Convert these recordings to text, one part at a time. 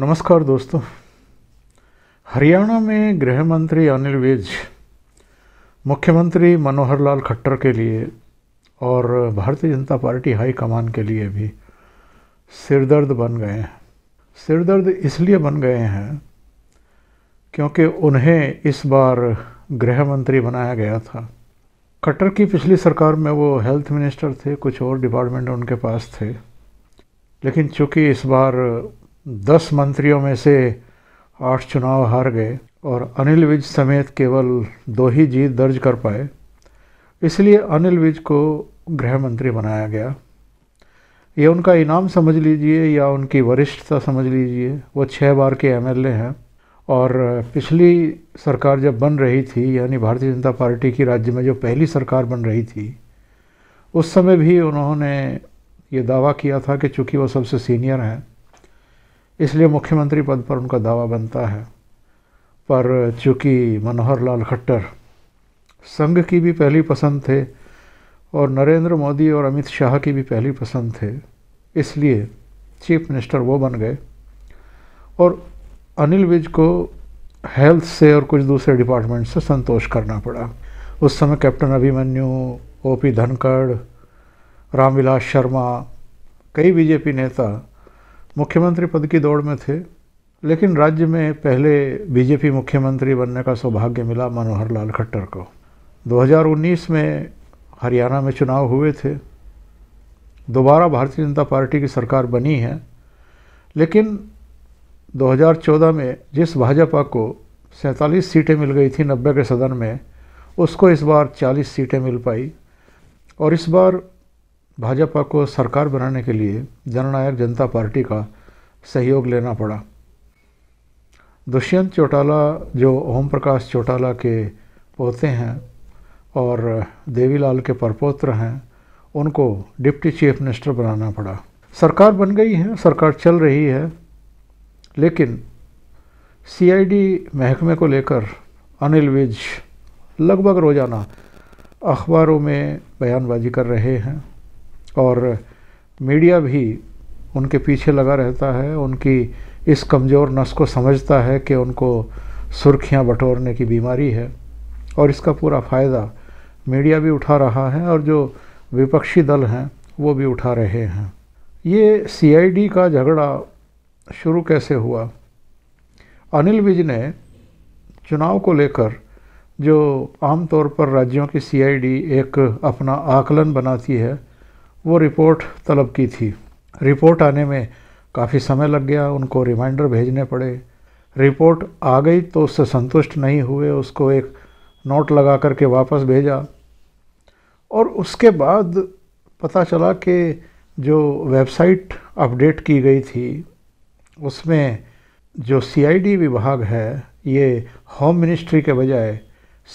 नमस्कार दोस्तों हरियाणा में गृह मंत्री अनिल विज मुख्यमंत्री मनोहर लाल खट्टर के लिए और भारतीय जनता पार्टी हाई कमान के लिए भी सिरदर्द बन गए हैं सिरदर्द इसलिए बन गए हैं क्योंकि उन्हें इस बार गृह मंत्री बनाया गया था खट्टर की पिछली सरकार में वो हेल्थ मिनिस्टर थे कुछ और डिपार्टमेंट उनके पास थे लेकिन चूँकि इस बार दस मंत्रियों में से आठ चुनाव हार गए और अनिल विज समेत केवल दो ही जीत दर्ज कर पाए इसलिए अनिल विज को गृह मंत्री बनाया गया ये उनका इनाम समझ लीजिए या उनकी वरिष्ठता समझ लीजिए वो छः बार के एमएलए हैं और पिछली सरकार जब बन रही थी यानी भारतीय जनता पार्टी की राज्य में जो पहली सरकार बन रही थी उस समय भी उन्होंने ये दावा किया था कि चूँकि वो सबसे सीनियर हैं इसलिए मुख्यमंत्री पद पर उनका दावा बनता है पर चूँकि मनोहर लाल खट्टर संघ की भी पहली पसंद थे और नरेंद्र मोदी और अमित शाह की भी पहली पसंद थे इसलिए चीफ मिनिस्टर वो बन गए और अनिल विज को हेल्थ से और कुछ दूसरे डिपार्टमेंट से संतोष करना पड़ा उस समय captain Abhimanyu O P Dhankhar Ramvilas Sharma कई बीजेपी नेता मुख्यमंत्री पद की दौड़ में थे लेकिन राज्य में पहले बीजेपी मुख्यमंत्री बनने का सौभाग्य मिला मनोहर लाल खट्टर को 2019 में हरियाणा में चुनाव हुए थे दोबारा भारतीय जनता पार्टी की सरकार बनी है लेकिन 2014 में जिस भाजपा को सैंतालीस सीटें मिल गई थी नब्बे के सदन में उसको इस बार 40 सीटें मिल पाई और इस बार भाजपा को सरकार बनाने के लिए जननायक जनता पार्टी का सहयोग लेना पड़ा दुष्यंत चौटाला जो ओम प्रकाश चौटाला के पोते हैं और देवीलाल के परपोत्र हैं उनको डिप्टी चीफ मिनिस्टर बनाना पड़ा सरकार बन गई है सरकार चल रही है लेकिन सीआईडी महकमे को लेकर अनिल विज लगभग रोज़ाना अखबारों में बयानबाजी कर रहे हैं और मीडिया भी उनके पीछे लगा रहता है उनकी इस कमज़ोर नस को समझता है कि उनको सुर्खियां बटोरने की बीमारी है और इसका पूरा फ़ायदा मीडिया भी उठा रहा है और जो विपक्षी दल हैं वो भी उठा रहे हैं ये सीआईडी का झगड़ा शुरू कैसे हुआ अनिल विज ने चुनाव को लेकर जो आमतौर पर राज्यों की सीआईडी एक अपना आकलन बनाती है वो रिपोर्ट तलब की थी रिपोर्ट आने में काफ़ी समय लग गया उनको रिमाइंडर भेजने पड़े रिपोर्ट आ गई तो उससे संतुष्ट नहीं हुए उसको एक नोट लगा करके वापस भेजा और उसके बाद पता चला कि जो वेबसाइट अपडेट की गई थी उसमें जो सीआईडी विभाग है ये होम मिनिस्ट्री के बजाय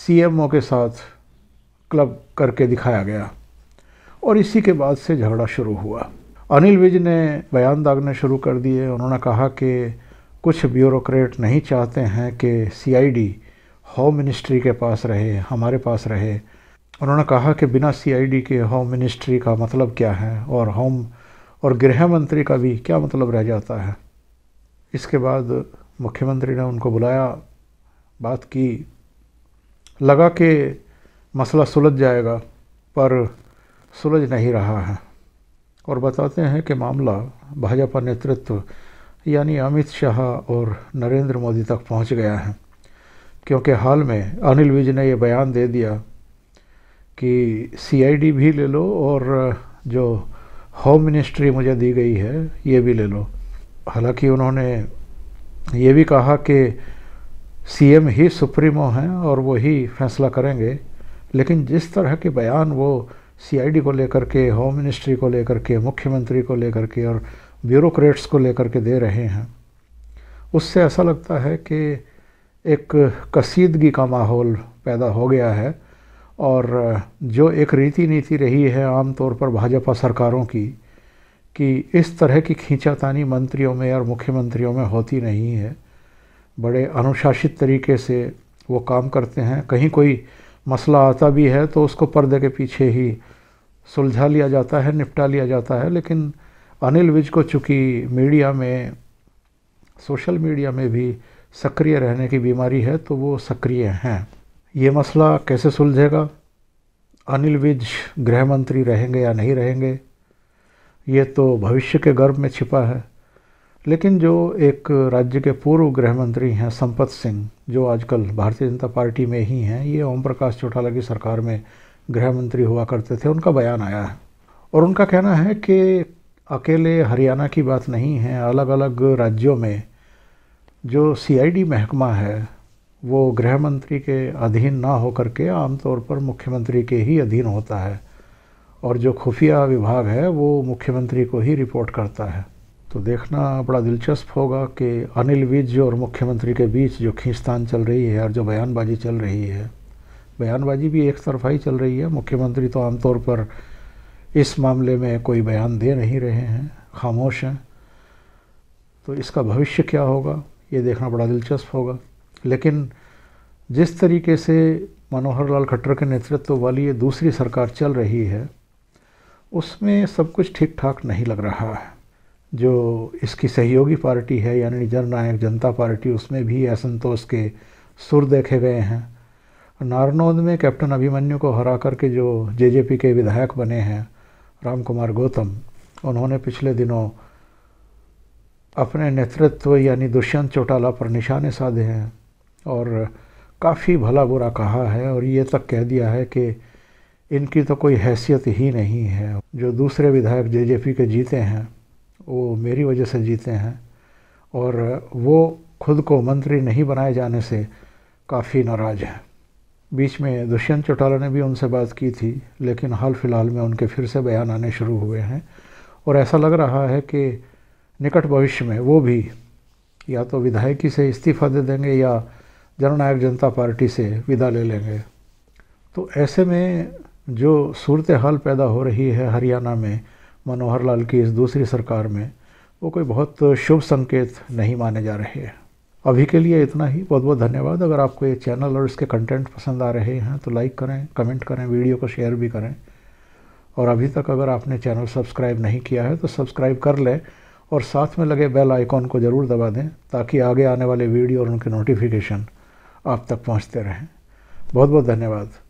सीएमओ के साथ क्लब करके दिखाया गया और इसी के बाद से झगड़ा शुरू हुआ अनिल विज ने बयान दागने शुरू कर दिए उन्होंने कहा कि कुछ ब्यूरोक्रेट नहीं चाहते हैं कि सीआईडी होम मिनिस्ट्री के पास रहे हमारे पास रहे उन्होंने कहा कि बिना सीआईडी के होम मिनिस्ट्री का मतलब क्या है और होम और गृह मंत्री का भी क्या मतलब रह जाता है इसके बाद मुख्यमंत्री ने उनको बुलाया बात की लगा कि मसला सुलझ जाएगा पर सुलझ नहीं रहा है और बताते हैं कि मामला भाजपा नेतृत्व यानी अमित शाह और नरेंद्र मोदी तक पहुंच गया है क्योंकि हाल में अनिल विज ने यह बयान दे दिया कि सीआईडी भी ले लो और जो होम मिनिस्ट्री मुझे दी गई है ये भी ले लो हालांकि उन्होंने ये भी कहा कि सीएम ही सुप्रीमो हैं और वो ही फैसला करेंगे लेकिन जिस तरह के बयान वो सीआईडी को लेकर के होम मिनिस्ट्री को लेकर के मुख्यमंत्री को लेकर के और ब्यूरोक्रेट्स को लेकर के दे रहे हैं उससे ऐसा लगता है कि एक कसीदगी का माहौल पैदा हो गया है और जो एक रीति नीति रही है आम तौर पर भाजपा सरकारों की कि इस तरह की खींचातानी मंत्रियों में और मुख्यमंत्रियों में होती नहीं है बड़े अनुशासित तरीके से वो काम करते हैं कहीं कोई मसला आता भी है तो उसको पर्दे के पीछे ही सुलझा लिया जाता है निपटा लिया जाता है लेकिन अनिल विज को चूँकि मीडिया में सोशल मीडिया में भी सक्रिय रहने की बीमारी है तो वो सक्रिय हैं ये मसला कैसे सुलझेगा अनिल विज गृह मंत्री रहेंगे या नहीं रहेंगे ये तो भविष्य के गर्भ में छिपा है लेकिन जो एक राज्य के पूर्व गृह मंत्री हैं संपत सिंह जो आजकल भारतीय जनता पार्टी में ही हैं ये ओम प्रकाश चौटाला की सरकार में गृह मंत्री हुआ करते थे उनका बयान आया है और उनका कहना है कि अकेले हरियाणा की बात नहीं है अलग अलग राज्यों में जो सीआईडी महकमा है वो गृह मंत्री के अधीन ना होकर के आमतौर पर मुख्यमंत्री के ही अधीन होता है और जो खुफिया विभाग है वो मुख्यमंत्री को ही रिपोर्ट करता है तो देखना बड़ा दिलचस्प होगा कि अनिल विज और मुख्यमंत्री के बीच जो खींचतान चल रही है और जो बयानबाजी चल रही है बयानबाजी भी एक तरफा ही चल रही है मुख्यमंत्री तो आमतौर पर इस मामले में कोई बयान दे नहीं रहे हैं खामोश हैं तो इसका भविष्य क्या होगा ये देखना बड़ा दिलचस्प होगा लेकिन जिस तरीके से मनोहर लाल खट्टर के नेतृत्व वाली ये दूसरी सरकार चल रही है उसमें सब कुछ ठीक ठाक नहीं लग रहा है जो इसकी सहयोगी पार्टी है यानी जननायक जनता पार्टी उसमें भी असंतोष के सुर देखे गए हैं नारनोद में कैप्टन अभिमन्यु को हरा करके जो जेजेपी के विधायक बने हैं राम कुमार गौतम उन्होंने पिछले दिनों अपने नेतृत्व यानी दुष्यंत चौटाला पर निशाने साधे हैं और काफ़ी भला बुरा कहा है और ये तक कह दिया है कि इनकी तो कोई हैसियत ही नहीं है जो दूसरे विधायक जेजेपी के जीते हैं वो मेरी वजह से जीते हैं और वो खुद को मंत्री नहीं बनाए जाने से काफ़ी नाराज़ हैं बीच में दुष्यंत चौटाला ने भी उनसे बात की थी लेकिन हाल फिलहाल में उनके फिर से बयान आने शुरू हुए हैं और ऐसा लग रहा है कि निकट भविष्य में वो भी या तो विधायकी से इस्तीफा दे देंगे या जननायक जनता पार्टी से विदा ले लेंगे तो ऐसे में जो सूरत हाल पैदा हो रही है हरियाणा में मनोहर लाल की इस दूसरी सरकार में वो कोई बहुत शुभ संकेत नहीं माने जा रहे हैं अभी के लिए इतना ही बहुत बहुत धन्यवाद अगर आपको ये चैनल और इसके कंटेंट पसंद आ रहे हैं तो लाइक करें कमेंट करें वीडियो को शेयर भी करें और अभी तक अगर आपने चैनल सब्सक्राइब नहीं किया है तो सब्सक्राइब कर लें और साथ में लगे बेल आइकॉन को ज़रूर दबा दें ताकि आगे आने वाले वीडियो और उनके नोटिफिकेशन आप तक पहुँचते रहें बहुत बहुत धन्यवाद